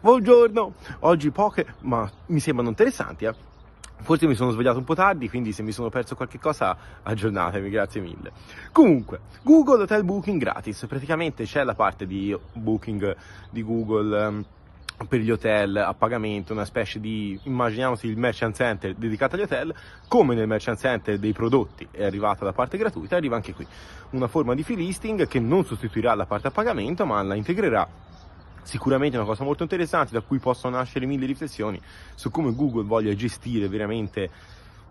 Buongiorno! Oggi poche, ma mi sembrano interessanti, eh? Forse mi sono svegliato un po' tardi, quindi se mi sono perso qualche cosa aggiornatemi, grazie mille. Comunque, Google Hotel Booking gratis, praticamente c'è la parte di Booking di Google um, per gli hotel a pagamento, una specie di, immaginiamoci il merchant center dedicato agli hotel, come nel merchant center dei prodotti è arrivata la parte gratuita, arriva anche qui, una forma di fee listing che non sostituirà la parte a pagamento ma la integrerà sicuramente è una cosa molto interessante da cui possono nascere mille riflessioni su come Google voglia gestire veramente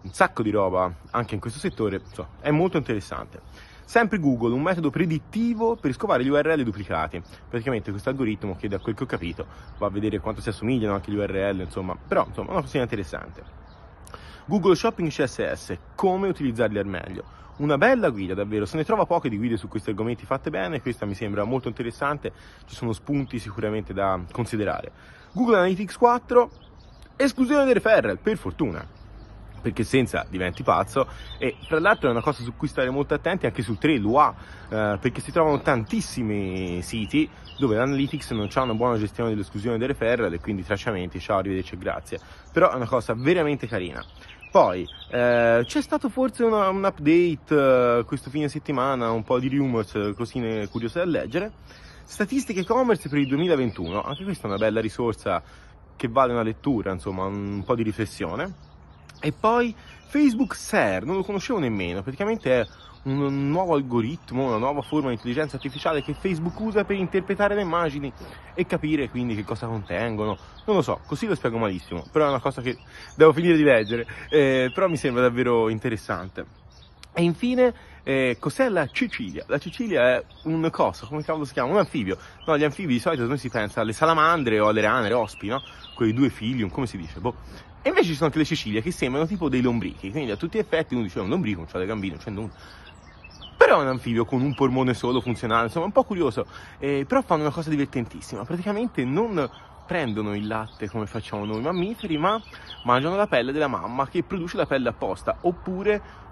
un sacco di roba anche in questo settore, so, è molto interessante. Sempre Google, un metodo predittivo per scovare gli URL duplicati. Praticamente questo algoritmo che da quel che ho capito va a vedere quanto si assomigliano anche gli URL, insomma, però insomma, è una questione interessante. Google Shopping CSS, come utilizzarli al meglio una bella guida davvero, se ne trova poche di guide su questi argomenti fatte bene, questa mi sembra molto interessante, ci sono spunti sicuramente da considerare. Google Analytics 4, esclusione dei referral, per fortuna perché senza diventi pazzo e tra l'altro è una cosa su cui stare molto attenti anche sul 3 l'UA eh, perché si trovano tantissimi siti dove l'analytics non ha una buona gestione dell'esclusione delle referral e quindi tracciamenti ciao arrivederci e grazie però è una cosa veramente carina poi eh, c'è stato forse una, un update eh, questo fine settimana, un po' di rumors, eh, cosine curiose da leggere. Statistiche e-commerce per il 2021, anche questa è una bella risorsa che vale una lettura, insomma, un po' di riflessione. E poi Facebook SER, non lo conoscevo nemmeno, praticamente è un nuovo algoritmo, una nuova forma di intelligenza artificiale che Facebook usa per interpretare le immagini e capire quindi che cosa contengono. Non lo so, così lo spiego malissimo, però è una cosa che devo finire di leggere, eh, però mi sembra davvero interessante. E infine, eh, cos'è la Cecilia? La Cecilia è un coso, come cavolo si chiama? Un anfibio. No, gli anfibi di solito noi si pensa alle salamandre o alle rane, ospi, no? Quei due filium, come si dice? Boh. E invece ci sono anche le Cecilie che sembrano tipo dei lombrichi, quindi a tutti gli effetti uno dice un lombrico, non c'ha le gambine, non c'è nulla. Però è un anfibio con un polmone solo funzionale, insomma, un po' curioso. Eh, però fanno una cosa divertentissima, praticamente non prendono il latte come facciamo noi mammiferi, ma mangiano la pelle della mamma che produce la pelle apposta, oppure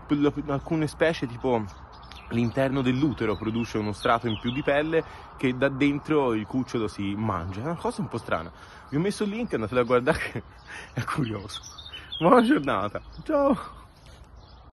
alcune specie tipo l'interno dell'utero produce uno strato in più di pelle che da dentro il cucciolo si mangia. È una cosa un po' strana. Vi ho messo il link, andatelo a guardare, è curioso. Buona giornata, ciao!